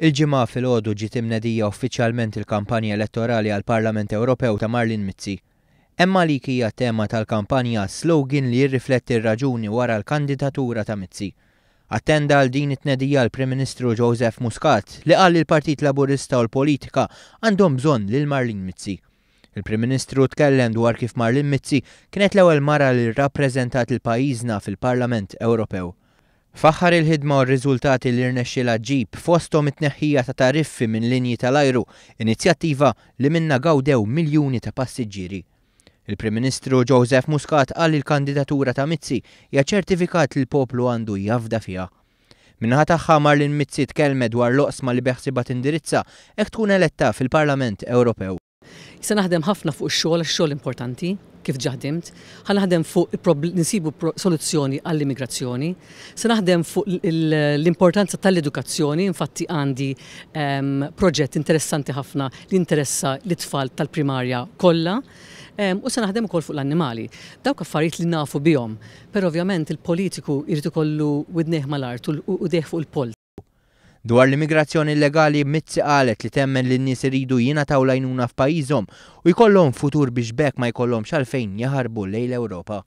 Il-ġimgħa filgħodu ġiet imnedija uffiċjalment il-kampanja elettorali għal Parlament Ewropew ta' Marlin Mizzi. Emma li hija tema tal-kampanja slogan li jirrifletti r-raġuni wara l-kandidatura ta' Mizzi. Attenda għal din it-tnedija l-Prim Ministru Joseph Muscat li qal il-Partit Laburista u l-Politika għandhom bżonn lil Marlin Mizzi. Il-Prim Ministru tkellem dwar kif Marlin Mizzi kienet l-ewwel mara li rrappreżentat il-pajjiżna fil-Parlament Ewropew. Faħħar il-ħidma u r-riżultati li rnexxila ġib fosthom it-tneħħija ta' tariffi minn linji tal-ajru, inizjattiva li minna gawdew miljuni ta' passiġġieri. Il-Prim Ministru Joseph Muscat qal il-kandidatura ta' Mizzi hija ċertifikat li l-poplu għandu jafda fiha. Minħa tagħha l Mizzi tkellmet dwar loqsma li beħsiba tindirizza hekk tkun eletta fil-Parlament Ewropew. Jisa naħdem ħafna fuq ix-xogħol, ix-xogħol importanti, kif ġaħdimt, ħan naħdem fuq nisibu soluzzjoni għall-immigrazzjoni, se naħdem fuq l-importanza tal-edukazzjoni, infatti għandi ehm, proġett interessanti ħafna li interessa l-tfal tal-primarja kollha, ehm, u se naħdem ukoll fuq l-annimali. Dawk affarijiet li nafu bihom, per ovvjament il-politiku jrid ikollu widneħ mal-art u deħ fuq il-pol Dwar l-immigrazzjoni illegali mitzi qalet li temmen li n-nies iridu jiena taw lajnuna f'pajjiżhom u jkollhom futur biex bekk ma jkollhom x'alfejn jaħarbu lejn l-Ewropa.